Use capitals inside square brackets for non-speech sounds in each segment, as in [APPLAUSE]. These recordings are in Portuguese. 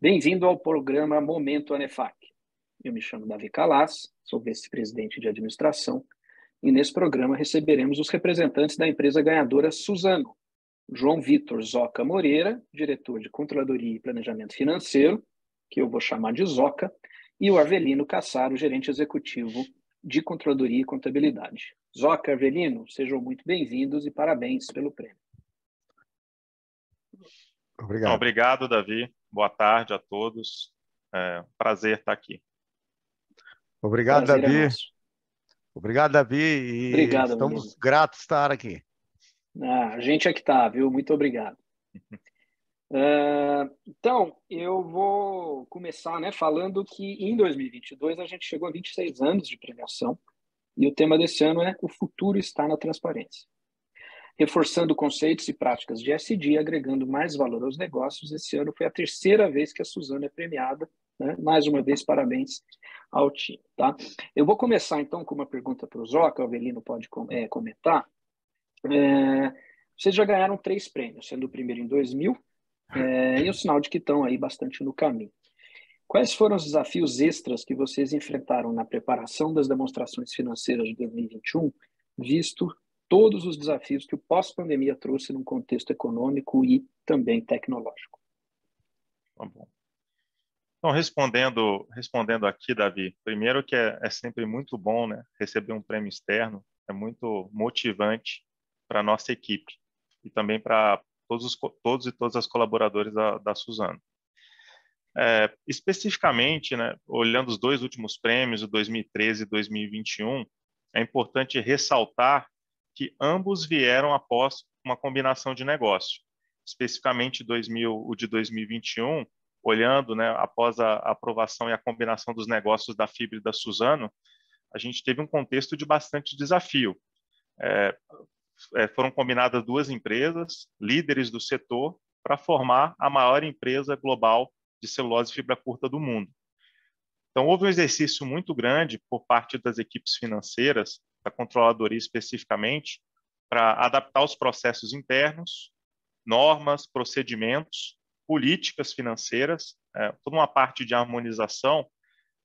Bem-vindo ao programa Momento Anefac. Eu me chamo Davi Calas, sou vice-presidente de administração e nesse programa receberemos os representantes da empresa ganhadora Suzano, João Vitor Zoca Moreira, diretor de Controladoria e Planejamento Financeiro, que eu vou chamar de Zoca, e o Avelino Cassaro, gerente executivo de Controladoria e Contabilidade. Zoca Avelino, sejam muito bem-vindos e parabéns pelo prêmio. Obrigado. Então, obrigado, Davi. Boa tarde a todos. É prazer estar aqui. Obrigado, prazer é Davi. É Obrigado, Davi. Obrigado, estamos gratos de estar aqui. Ah, a gente é que está, viu? Muito obrigado. Uh, [LAUGHS] então, eu vou começar né, falando que em 2022 a gente chegou a 26 anos de premiação. E o tema desse ano é O Futuro está na Transparência. Reforçando conceitos e práticas de SD, agregando mais valor aos negócios, esse ano foi a terceira vez que a Suzana é premiada. Né? Mais uma vez, parabéns ao time. Tá? Eu vou começar, então, com uma pergunta para o Zó, que o Avelino pode é, comentar. É, vocês já ganharam três prêmios, sendo o primeiro em 2000, eh, é, e o sinal de que estão aí bastante no caminho. Quais foram os desafios extras que vocês enfrentaram na preparação das demonstrações financeiras de 2021, visto todos os desafios que o pós-pandemia trouxe num contexto econômico e também tecnológico? Tá bom. Então, respondendo, respondendo aqui, Davi, primeiro que é, é sempre muito bom né, receber um prêmio externo, é muito motivante para a nossa equipe e também para todos, os, todos e todas as colaboradores da, da Suzano. É, especificamente, né, olhando os dois últimos prêmios, o 2013 e 2021, é importante ressaltar que ambos vieram após uma combinação de negócio. Especificamente 2000, o de 2021, olhando né, após a aprovação e a combinação dos negócios da Fibre e da Suzano, a gente teve um contexto de bastante desafio. É, é foram combinadas duas empresas, líderes do setor, para formar a maior empresa global de celulose e fibra curta do mundo. Então, houve um exercício muito grande por parte das equipes financeiras, da controladoria especificamente, para adaptar os processos internos, normas, procedimentos, políticas financeiras, é, toda uma parte de harmonização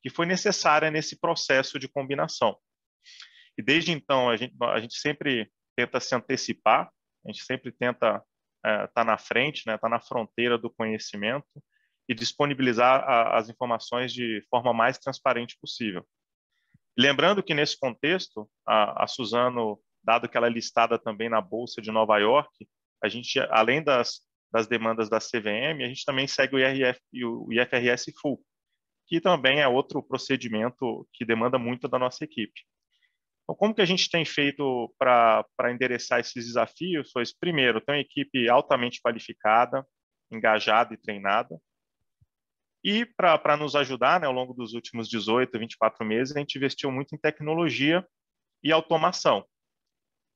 que foi necessária nesse processo de combinação. E desde então, a gente, a gente sempre tenta se antecipar, a gente sempre tenta estar é, tá na frente, estar né, tá na fronteira do conhecimento, e disponibilizar a, as informações de forma mais transparente possível. Lembrando que, nesse contexto, a, a Suzano, dado que ela é listada também na Bolsa de Nova York, a gente, além das, das demandas da CVM, a gente também segue o, IRF, o IFRS Full, que também é outro procedimento que demanda muito da nossa equipe. Então, como que a gente tem feito para endereçar esses desafios? Foi, primeiro, tem uma equipe altamente qualificada, engajada e treinada. E para nos ajudar, né, ao longo dos últimos 18, 24 meses, a gente investiu muito em tecnologia e automação,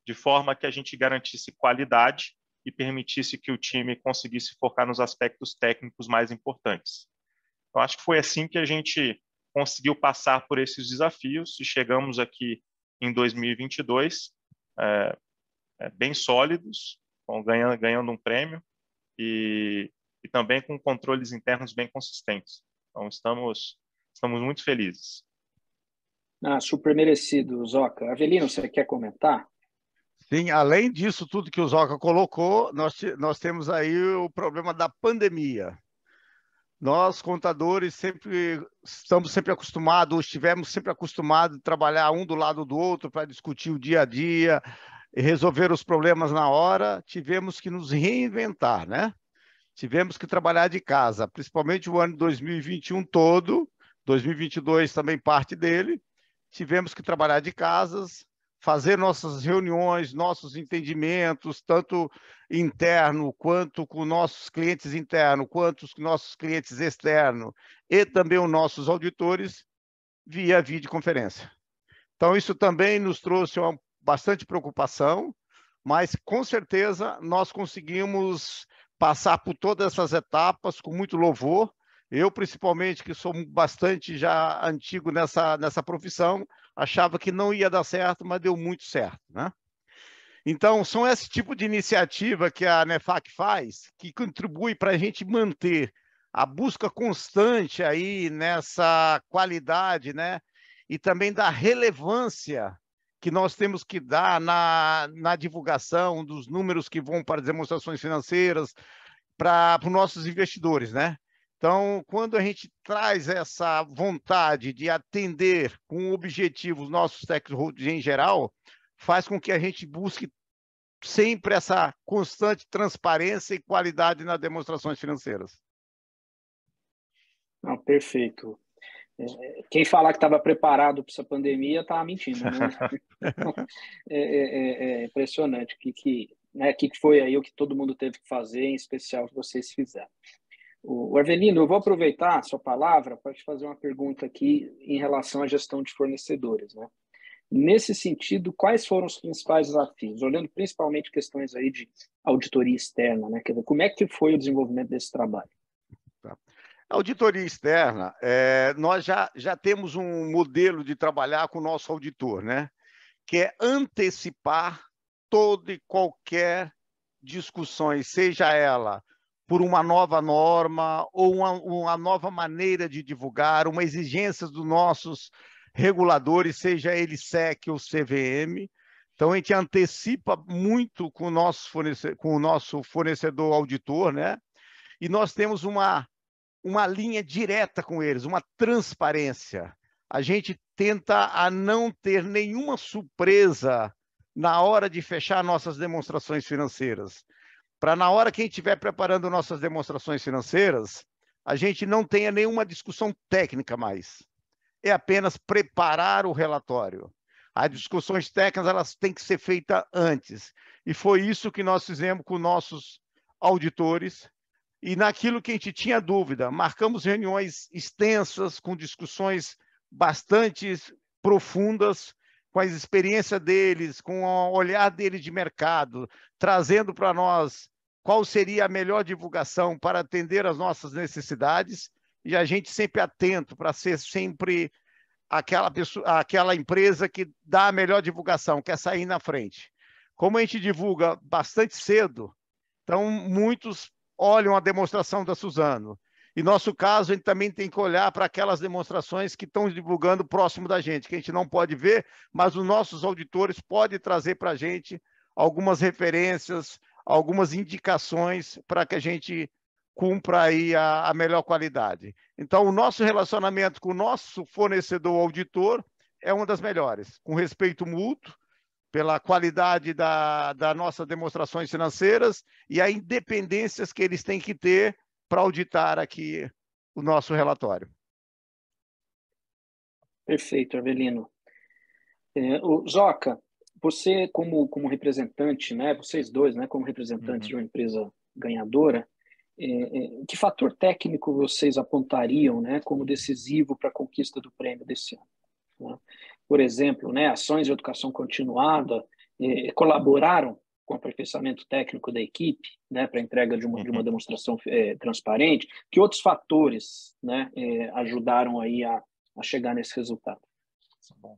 de forma que a gente garantisse qualidade e permitisse que o time conseguisse focar nos aspectos técnicos mais importantes. Então, acho que foi assim que a gente conseguiu passar por esses desafios e chegamos aqui em 2022 é, é, bem sólidos, bom, ganhando, ganhando um prêmio e e também com controles internos bem consistentes. Então, estamos, estamos muito felizes. Ah, super merecido, Zoca. Avelino, você quer comentar? Sim, além disso tudo que o Zoca colocou, nós, nós temos aí o problema da pandemia. Nós, contadores, sempre estamos sempre acostumados, ou estivemos sempre acostumados a trabalhar um do lado do outro para discutir o dia a dia, resolver os problemas na hora, tivemos que nos reinventar, né? Tivemos que trabalhar de casa, principalmente o ano de 2021 todo, 2022 também parte dele. Tivemos que trabalhar de casas, fazer nossas reuniões, nossos entendimentos, tanto interno quanto com nossos clientes internos, quanto com nossos clientes externos e também os nossos auditores via videoconferência. Então, isso também nos trouxe uma bastante preocupação, mas com certeza nós conseguimos passar por todas essas etapas com muito louvor. Eu, principalmente, que sou bastante já antigo nessa, nessa profissão, achava que não ia dar certo, mas deu muito certo, né? Então, são esse tipo de iniciativa que a Nefac faz, que contribui para a gente manter a busca constante aí nessa qualidade, né? E também da relevância que nós temos que dar na, na divulgação dos números que vão para as demonstrações financeiras para os nossos investidores, né? Então, quando a gente traz essa vontade de atender com objetivo os nossos stakeholders em geral, faz com que a gente busque sempre essa constante transparência e qualidade nas demonstrações financeiras. Ah, perfeito. Quem falar que estava preparado para essa pandemia estava tá mentindo. Né? [LAUGHS] É, é, é, é, impressionante o que, que, né, que foi aí o que todo mundo teve que fazer, em especial que vocês fizeram. O Arvelino, eu vou aproveitar a sua palavra para te fazer uma pergunta aqui em relação à gestão de fornecedores. Né? Nesse sentido, quais foram os principais desafios? Olhando principalmente questões aí de auditoria externa, né? como é que foi o desenvolvimento desse trabalho? Auditoria externa, é, nós já, já temos um modelo de trabalhar com o nosso auditor, né? que é antecipar toda e qualquer discussões, seja ela por uma nova norma ou uma, uma, nova maneira de divulgar, uma exigência dos nossos reguladores, seja ele SEC ou CVM. Então, a gente antecipa muito com o nosso, fornecedor, com o nosso fornecedor auditor, né? E nós temos uma uma linha direta com eles, uma transparência. A gente tenta a não ter nenhuma surpresa na hora de fechar nossas demonstrações financeiras. Para na hora que a gente estiver preparando nossas demonstrações financeiras, a gente não tenha nenhuma discussão técnica mais. É apenas preparar o relatório. As discussões técnicas elas têm que ser feitas antes. E foi isso que nós fizemos com nossos auditores, e naquilo que a gente tinha dúvida, marcamos reuniões extensas, com discussões bastante profundas, com a experiência deles, com o olhar deles de mercado, trazendo para nós qual seria a melhor divulgação para atender às nossas necessidades e a gente sempre atento para ser sempre aquela pessoa, aquela empresa que dá a melhor divulgação, quer sair na frente. Como a gente divulga bastante cedo, então muitos olham a demonstração da Suzano. E nosso caso, a gente também tem que olhar para aquelas demonstrações que estão divulgando próximo da gente, que a gente não pode ver, mas os nossos auditores podem trazer para a gente algumas referências, algumas indicações para que a gente cumpra aí a, a, melhor qualidade. Então, o nosso relacionamento com o nosso fornecedor auditor é uma das melhores, com respeito mútuo, pela qualidade da, das nossas demonstrações financeiras e a independências que eles têm que ter para auditar aqui o nosso relatório. Perfeito, Arvelino. É, o Joca, você como, como representante, né, vocês dois, né, como representantes uhum. de uma empresa ganhadora, é, é, que fator técnico vocês apontariam né, como decisivo para a conquista do prêmio desse ano? Né? por exemplo, né, ações de educação continuada, eh, colaboraram com o aperfeiçoamento técnico da equipe, né, para a entrega de uma, de uma uhum. demonstração eh, transparente, que outros fatores né, eh, ajudaram aí a, a chegar nesse resultado? É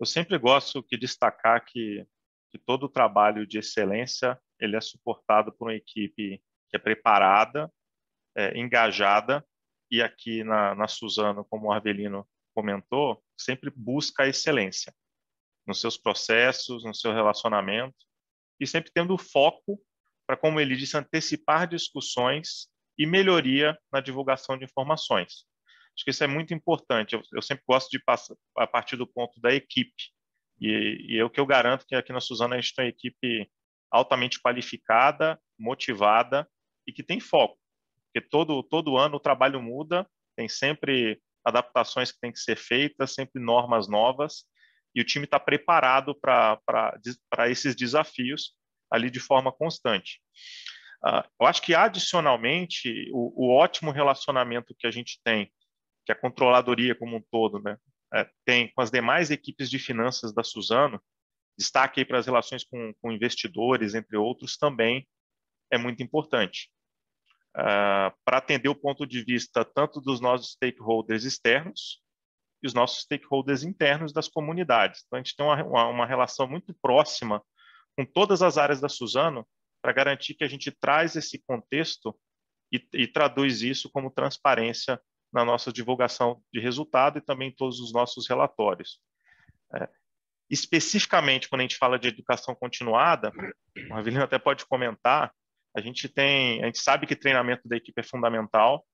Eu sempre gosto de destacar que, que todo o trabalho de excelência ele é suportado por uma equipe que é preparada, é, engajada, e aqui na, na Suzano, como o Arvelino comentou, sempre busca a excelência nos seus processos, no seu relacionamento e sempre tendo foco para, como ele disse, antecipar discussões e melhoria na divulgação de informações. Acho que isso é muito importante. Eu, eu sempre gosto de passar a partir do ponto da equipe. E, e é o que eu garanto que aqui na Suzana a gente tem uma equipe altamente qualificada, motivada e que tem foco. Porque todo, todo ano o trabalho muda, tem sempre adaptações que têm que ser feitas, sempre normas novas, e o time está preparado para esses desafios ali de forma constante. Uh, eu acho que, adicionalmente, o, o, ótimo relacionamento que a gente tem, que a controladoria como um todo né, é, tem com as demais equipes de finanças da Suzano, destaque aí para as relações com, com investidores, entre outros, também é muito importante uh, para atender o ponto de vista tanto dos nossos stakeholders externos e os nossos stakeholders internos das comunidades. Então, a gente tem uma, uma relação muito próxima com todas as áreas da Suzano para garantir que a gente traz esse contexto e, e traduz isso como transparência na nossa divulgação de resultado e também em todos os nossos relatórios. É, especificamente, quando a gente fala de educação continuada, a Avelina até pode comentar, a gente tem, a gente sabe que treinamento da equipe é fundamental.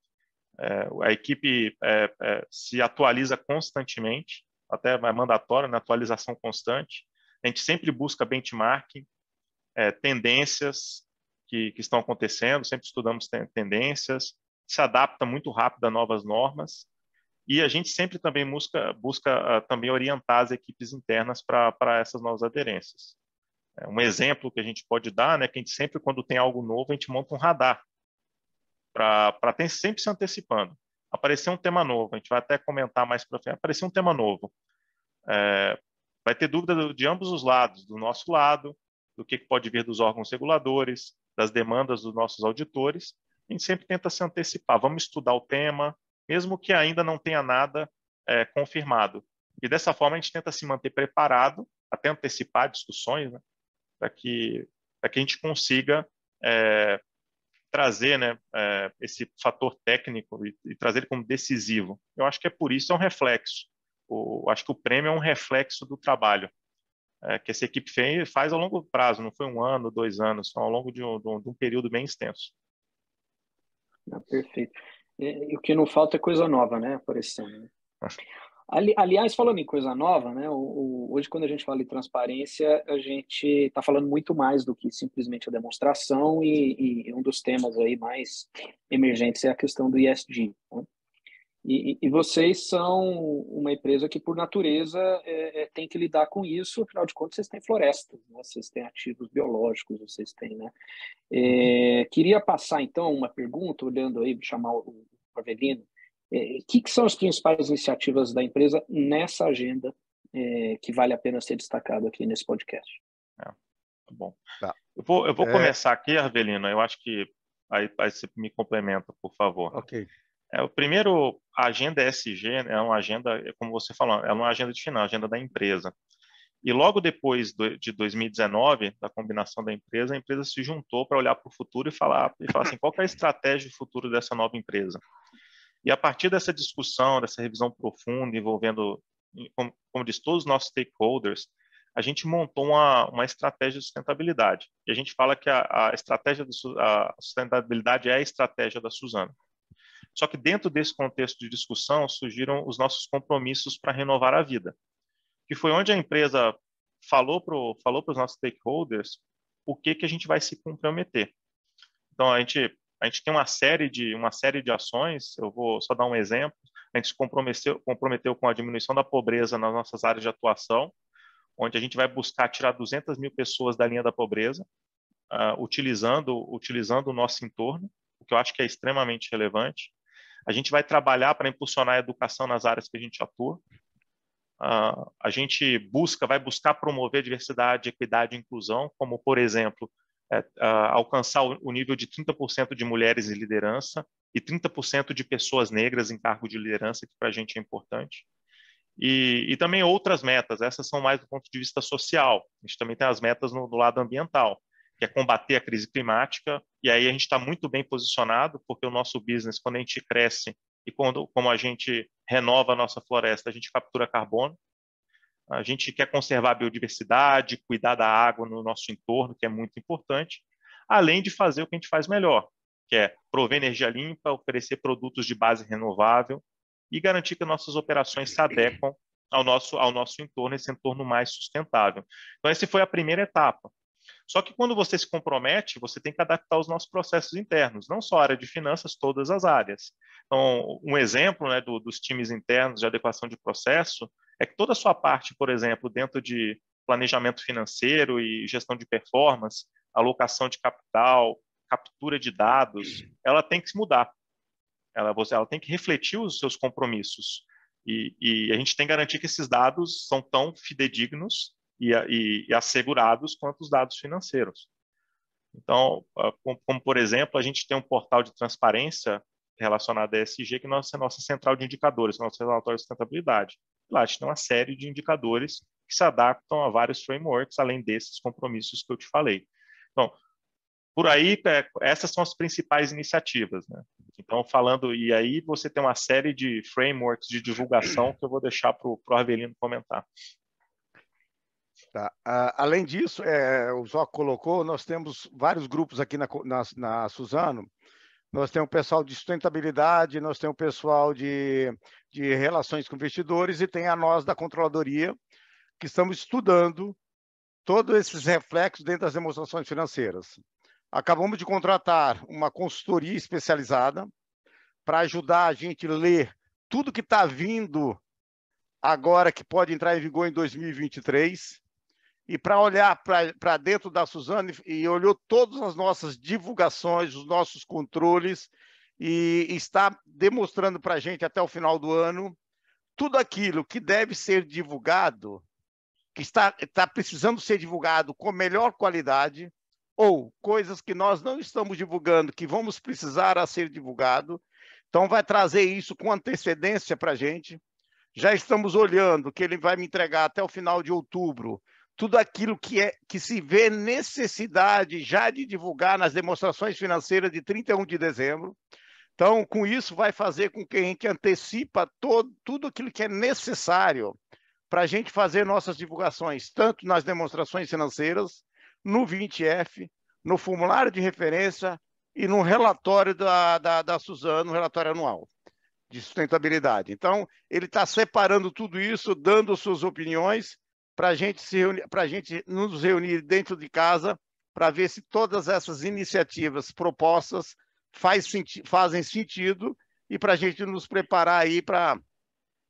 É, a equipe é, é, se atualiza constantemente, até é mandatório, na né, atualização constante. A gente sempre busca benchmarking, é, tendências que, que, estão acontecendo, sempre estudamos tendências, se adapta muito rápido a novas normas. E a gente sempre também busca, busca ah, também orientar as equipes internas para essas novas aderências. É um exemplo que a gente pode dar, né, que a gente sempre, quando tem algo novo, a gente monta um radar para sempre se antecipando. Aparecer um tema novo, a gente vai até comentar mais para frente, aparecer um tema novo. É, vai ter dúvida de ambos os lados, do nosso lado, do que pode vir dos órgãos reguladores, das demandas dos nossos auditores. A gente sempre tenta se antecipar, vamos estudar o tema, mesmo que ainda não tenha nada é, confirmado. E dessa forma a gente tenta se manter preparado, até antecipar discussões, né? para que, que a gente consiga é, trazer né, é, esse fator técnico e, e, trazer ele como decisivo. Eu acho que é por isso, é um reflexo. O, acho que o prêmio é um reflexo do trabalho é, que essa equipe fez, faz ao longo prazo, não foi um ano, dois anos, são ao longo de um, de um período bem extenso. Ah, perfeito. E, é, e, o que não falta é coisa nova, né, aparecendo. Né? Ali, aliás, falando em coisa nova, né? O, o, hoje, quando a gente fala de transparência, a gente está falando muito mais do que simplesmente a demonstração, e, e, um dos temas aí mais emergentes é a questão do ESG. Né? E, e, vocês são uma empresa que, por natureza, é, é, tem que lidar com isso, afinal de contas, vocês têm florestas, né? vocês têm ativos biológicos, vocês têm. Né? É, queria passar, então, uma pergunta, olhando aí, chamar o Avelino o é, que, que, são as principais iniciativas da empresa nessa agenda é, que vale a pena ser destacado aqui nesse podcast? É, tá bom. Tá. Eu vou, eu vou é... começar aqui, Arvelino. Eu acho que aí, aí você me complementa, por favor. Ok. É, o primeiro, a agenda SG né, é uma agenda, é como você falou, é uma agenda de final, agenda da empresa. E logo depois de 2019, da combinação da empresa, a empresa se juntou para olhar para o futuro e falar, e falar assim, qual é a estratégia de futuro dessa nova empresa? E a partir dessa discussão, dessa revisão profunda envolvendo, como, como diz, todos os nossos stakeholders, a gente montou uma, uma estratégia de sustentabilidade. E a gente fala que a, a estratégia da sustentabilidade é a estratégia da Suzano. Só que dentro desse contexto de discussão surgiram os nossos compromissos para renovar a vida, que foi onde a empresa falou para falou os nossos stakeholders o que, que a gente vai se comprometer. Então, a gente a gente tem uma série de, uma série de ações, eu vou só dar um exemplo. A gente se comprometeu, comprometeu com a diminuição da pobreza nas nossas áreas de atuação, onde a gente vai buscar tirar 200 mil pessoas da linha da pobreza, uh, utilizando, utilizando o nosso entorno, o que eu acho que é extremamente relevante. A gente vai trabalhar para impulsionar a educação nas áreas que a gente atua. Uh, a gente busca, vai buscar promover diversidade, equidade e inclusão, como, por exemplo, é, alcançar o, o nível de 30% de mulheres em liderança e 30% de pessoas negras em cargo de liderança, que para a gente é importante. E, e, também outras metas, essas são mais do ponto de vista social. A gente também tem as metas no, do lado ambiental, que é combater a crise climática, e aí a gente está muito bem posicionado, porque o nosso business, quando a gente cresce e quando, como a gente renova a nossa floresta, a gente captura carbono, a gente quer conservar a biodiversidade, cuidar da água no nosso entorno, que é muito importante, além de fazer o que a gente faz melhor, que é prover energia limpa, oferecer produtos de base renovável e garantir que nossas operações se adequam ao nosso, ao nosso entorno, esse entorno mais sustentável. Então, essa foi a primeira etapa. Só que quando você se compromete, você tem que adaptar os nossos processos internos, não só a área de finanças, todas as áreas. Então, um exemplo né, do, dos times internos de adequação de processo é que toda a sua parte, por exemplo, dentro de planejamento financeiro e gestão de performance, alocação de capital, captura de dados, ela tem que se mudar. Ela, ela tem que refletir os seus compromissos. E, e, a gente tem que garantir que esses dados são tão fidedignos e, e, e assegurados quanto os dados financeiros. Então, como, como, por exemplo, a gente tem um portal de transparência relacionado à ESG, que é nossa, nossa central de indicadores, nosso relatório de sustentabilidade tem uma série de indicadores que se adaptam a vários frameworks, além desses compromissos que eu te falei. Então, por aí, é, essas são as principais iniciativas. Né? Então, falando, e aí você tem uma série de frameworks de divulgação que eu vou deixar para o Arvelino comentar. Tá. Uh, além disso, é, o Zó colocou, nós temos vários grupos aqui na, na, na Suzano, nós temos o pessoal de sustentabilidade, nós temos o pessoal de, de relações com investidores e tem a nós da controladoria, que estamos estudando todos esses reflexos dentro das demonstrações financeiras. Acabamos de contratar uma consultoria especializada para ajudar a gente a ler tudo que está vindo agora que pode entrar em vigor em 2023 e para olhar para dentro da Suzane e olhou todas as nossas divulgações, os nossos controles e está demonstrando para a gente até o final do ano tudo aquilo que deve ser divulgado, que está, está precisando ser divulgado com melhor qualidade ou coisas que nós não estamos divulgando que vamos precisar a ser divulgado. Então vai trazer isso com antecedência para a gente. Já estamos olhando que ele vai me entregar até o final de outubro tudo aquilo que, é, que se vê necessidade já de divulgar nas demonstrações financeiras de 31 de dezembro. Então, com isso, vai fazer com que a gente antecipa todo, tudo aquilo que é necessário para a gente fazer nossas divulgações, tanto nas demonstrações financeiras, no 20F, no formulário de referência e no relatório da, da, da Suzano, no relatório anual de sustentabilidade. Então, ele está separando tudo isso, dando suas opiniões, para gente se para gente nos reunir dentro de casa para ver se todas essas iniciativas propostas faz senti fazem sentido e para a gente nos preparar aí para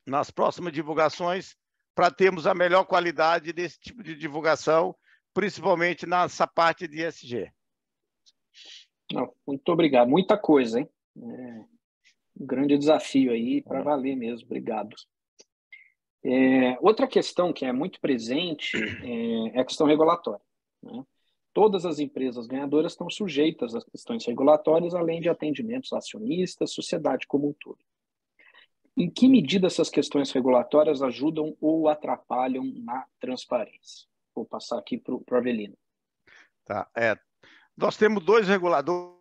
nas próximas divulgações para termos a melhor qualidade desse tipo de divulgação, principalmente nessa parte de SG. muito obrigado. Muita coisa, hein? É um grande desafio aí para é. valer mesmo. Obrigado. É, outra questão que é muito presente é, é, a questão regulatória. Né? Todas as empresas ganhadoras estão sujeitas às questões regulatórias, além de atendimentos acionistas, sociedade como um todo. Em que medida essas questões regulatórias ajudam ou atrapalham na transparência? Vou passar aqui para o Avelino. Tá, é, nós temos dois reguladores,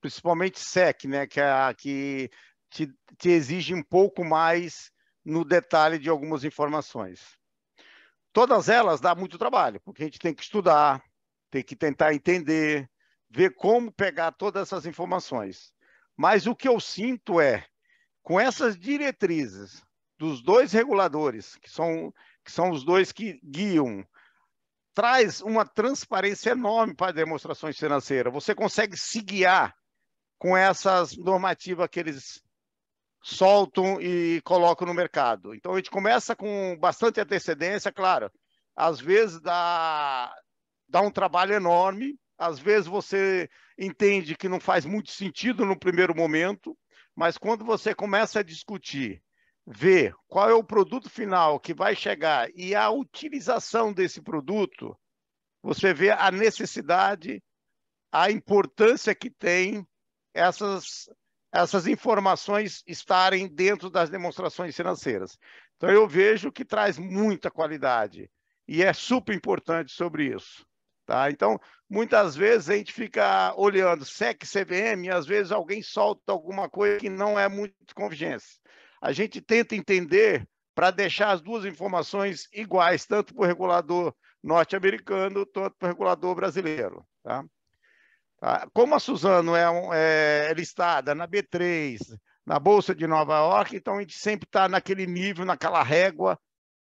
principalmente SEC, né, que, é, que te, te exige um pouco mais no detalhe de algumas informações. Todas elas dá muito trabalho, porque a gente tem que estudar, tem que tentar entender, ver como pegar todas essas informações. Mas o que eu sinto é, com essas diretrizes dos dois reguladores, que são, que são os dois que guiam, traz uma transparência enorme para demonstrações financeiras. Você consegue se guiar com essas normativas que eles solto e coloco no mercado. Então a gente começa com bastante antecedência, claro. Às vezes dá, dá um trabalho enorme, às vezes você entende que não faz muito sentido no primeiro momento, mas quando você começa a discutir, ver qual é o produto final que vai chegar e a utilização desse produto, você vê a necessidade, a importância que tem essas essas informações estarem dentro das demonstrações financeiras. Então, eu vejo que traz muita qualidade e é super importante sobre isso. Tá? Então, muitas vezes a gente fica olhando SEC, CVM, e às vezes alguém solta alguma coisa que não é muito convergência. A gente tenta entender para deixar as duas informações iguais, tanto para o regulador norte-americano, quanto para o regulador brasileiro. Tá? Ah, como a Suzano é, é, é listada na B3, na Bolsa de Nova York, então a gente sempre está naquele nível, naquela régua,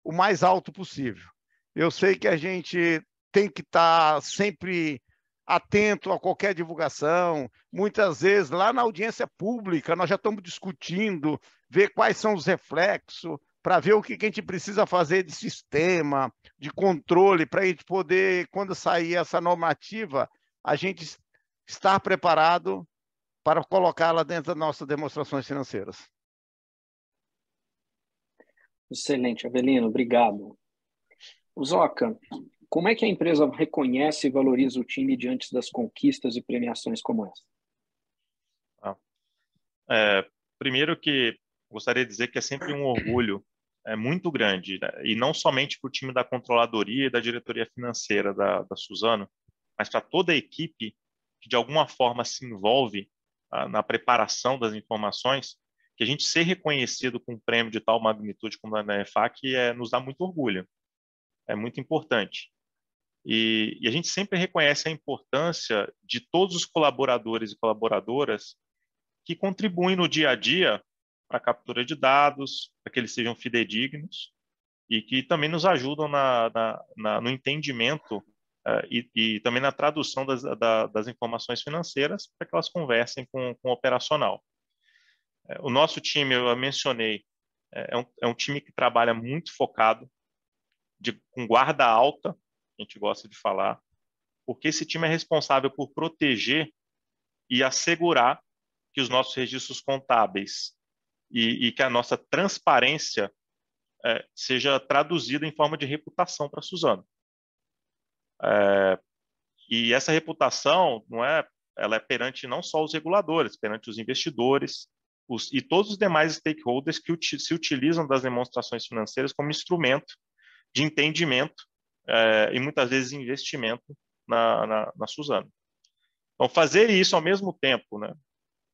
o mais alto possível. Eu sei que a gente tem que estar tá sempre atento a qualquer divulgação. Muitas vezes, lá na audiência pública, nós já estamos discutindo, ver quais são os reflexos, para ver o que, que a gente precisa fazer de sistema, de controle, para a gente poder, quando sair essa normativa, a gente estar preparado para colocá-la dentro das nossas demonstrações financeiras. Excelente, Avelino, obrigado. Zoca, como é que a empresa reconhece e valoriza o time diante das conquistas e premiações como essa? Ah, é, primeiro que gostaria de dizer que é sempre um orgulho é muito grande, né? e não somente para o time da controladoria e da diretoria financeira da, da Suzano, mas para toda a equipe que de alguma forma se envolve ah, na preparação das informações, que a gente ser reconhecido com um prêmio de tal magnitude como a da EFAC é, nos dá muito orgulho, é muito importante. E, e a gente sempre reconhece a importância de todos os colaboradores e colaboradoras que contribuem no dia a dia para a captura de dados, para que eles sejam fidedignos e que também nos ajudam na, na, na, no entendimento uh, e, e, também na tradução das, da, das informações financeiras para que elas conversem com, com o operacional. Uh, o nosso time, eu mencionei, é, é um, é um time que trabalha muito focado, de, com guarda alta, a gente gosta de falar, porque esse time é responsável por proteger e assegurar que os nossos registros contábeis e, e que a nossa transparência é, seja traduzida em forma de reputação para a Suzano. É, e essa reputação não é, ela é perante não só os reguladores, perante os investidores os, e todos os demais stakeholders que uti se utilizam das demonstrações financeiras como instrumento de entendimento é, e muitas vezes investimento na, na, na Suzano. Então, fazer isso ao mesmo tempo, né?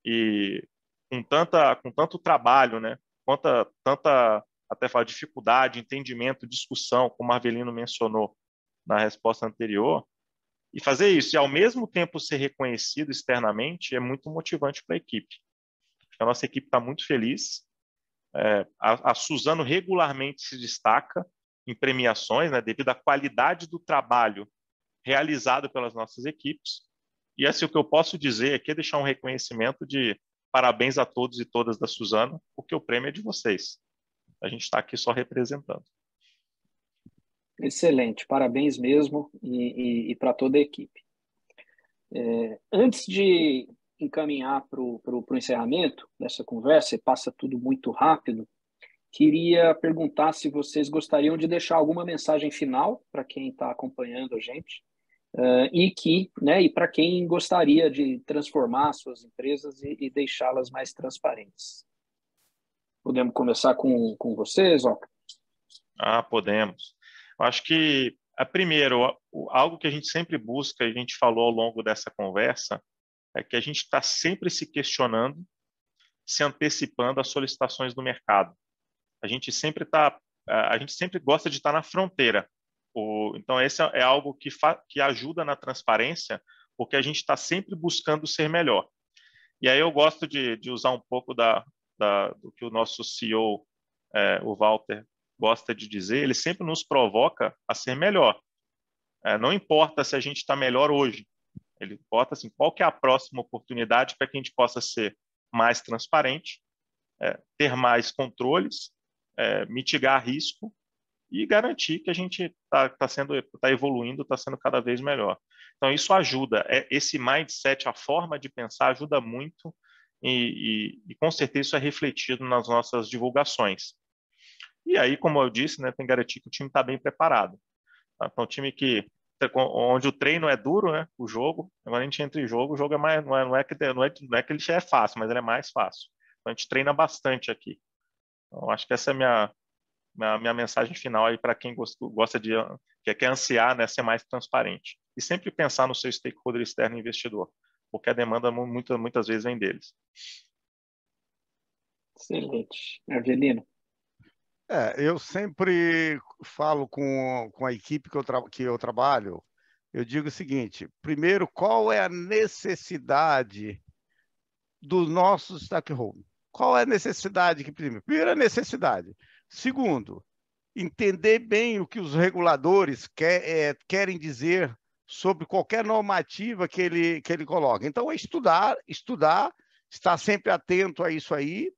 E com, tanta, com tanto trabalho, né? Quanta, tanta, até falar, dificuldade, entendimento, discussão, como o Marvelino mencionou, na resposta anterior, e fazer isso e ao mesmo tempo ser reconhecido externamente é muito motivante para a equipe. A nossa equipe está muito feliz. É, a, a Suzano regularmente se destaca em premiações, né, devido à qualidade do trabalho realizado pelas nossas equipes. E assim, o que eu posso dizer aqui é deixar um reconhecimento de parabéns a todos e todas da Suzano, porque o prêmio é de vocês. A gente está aqui só representando. Excelente, parabéns mesmo e, e, e para toda a equipe. É, antes de encaminhar para o encerramento dessa conversa, e passa tudo muito rápido, queria perguntar se vocês gostariam de deixar alguma mensagem final para quem está acompanhando a gente uh, e que, né, e para quem gostaria de transformar suas empresas e, e deixá-las mais transparentes. Podemos começar com, com vocês, ó. Ah, podemos acho que, a, primeiro, algo que a gente sempre busca, e a gente falou ao longo dessa conversa, é que a gente está sempre se questionando, se antecipando às solicitações do mercado. A gente sempre tá, a gente sempre gosta de estar tá na fronteira. O, então, esse é, é algo que, fa, que ajuda na transparência, porque a gente está sempre buscando ser melhor. E aí eu gosto de, de usar um pouco da, da, do que o nosso CEO, é, o Walter, gosta de dizer, ele sempre nos provoca a ser melhor. É, não importa se a gente está melhor hoje, ele bota assim, qual que é a próxima oportunidade para que a gente possa ser mais transparente, é, ter mais controles, é, mitigar risco e garantir que a gente está tá sendo, tá evoluindo, está sendo cada vez melhor. Então isso ajuda, é, esse mindset, a forma de pensar ajuda muito e, e, e com certeza isso é refletido nas nossas divulgações. E aí, como eu disse, né, tem que garantir que o time está bem preparado. Tá? Então, time que tá onde o treino é duro, né? O jogo, agora a gente entra em jogo, o jogo é mais não é, não é que não é, não é que ele é fácil, mas ele é mais fácil. Então, a gente treina bastante aqui. Então, acho que essa é a minha minha, minha mensagem final aí para quem gosta, gosta de que quer ansiar, né, ser mais transparente e sempre pensar no seu stakeholder externo investidor, porque a demanda muitas muitas vezes vem deles. Excelente, Avelino. É, eu sempre falo com, com a equipe que eu, que eu trabalho, eu digo o seguinte: primeiro, qual é a necessidade dos nossos stakeholders? Qual é a necessidade que primeiro? primeira a necessidade. Segundo, entender bem o que os reguladores quer, é, querem dizer sobre qualquer normativa que ele, que ele coloca. Então, é estudar, estudar, estar sempre atento a isso aí.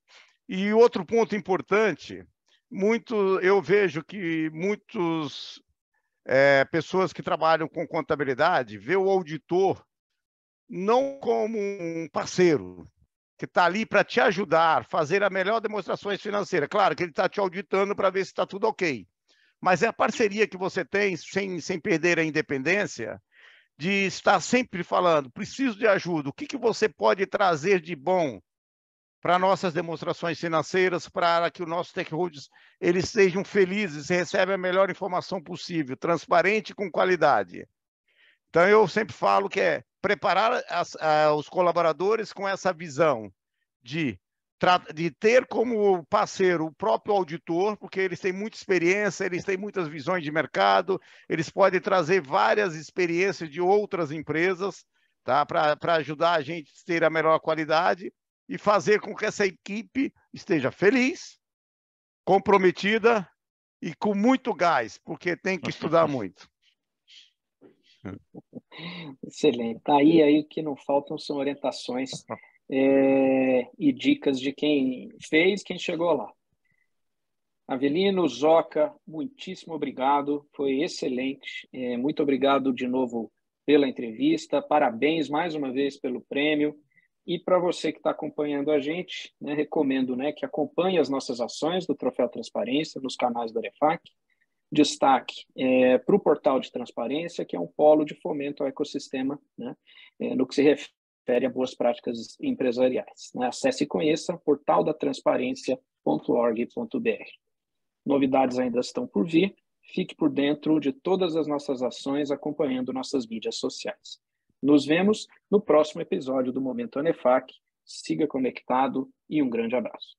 E outro ponto importante muito, eu vejo que muitas é, pessoas que trabalham com contabilidade vê o auditor não como um parceiro que está ali para te ajudar, fazer a melhor demonstrações financeira. Claro que ele está te auditando para ver se está tudo ok, mas é a parceria que você tem sem, sem perder a independência de estar sempre falando, preciso de ajuda, o que, que você pode trazer de bom para nossas demonstrações financeiras, para que os nossos stakeholders eles sejam felizes e recebam a melhor informação possível, transparente e com qualidade. Então, eu sempre falo que é preparar as, a, os colaboradores com essa visão de, de ter como parceiro o próprio auditor, porque eles têm muita experiência, eles têm muitas visões de mercado, eles podem trazer várias experiências de outras empresas tá? para ajudar a gente a ter a melhor qualidade e fazer com que essa equipe esteja feliz, comprometida e com muito gás, porque tem que estudar muito. Excelente. Tá aí, aí o que não faltam são orientações [LAUGHS] é, e dicas de quem fez, quem chegou lá. Avelino, Zoca, muitíssimo obrigado, foi excelente. É, muito obrigado de novo pela entrevista, parabéns mais uma vez pelo prêmio. E para você que está acompanhando a gente, né, recomendo né, que acompanhe as nossas ações do Troféu Transparência nos canais da Arefac. Destaque é, para o portal de transparência, que é um polo de fomento ao ecossistema né, é, no que se refere a boas práticas empresariais. Né? Acesse e conheça portaldatransparência.org.br. Novidades ainda estão por vir. Fique por dentro de todas as nossas ações acompanhando nossas mídias sociais. Nos vemos no próximo episódio do Momento Anefac. Siga conectado e um grande abraço.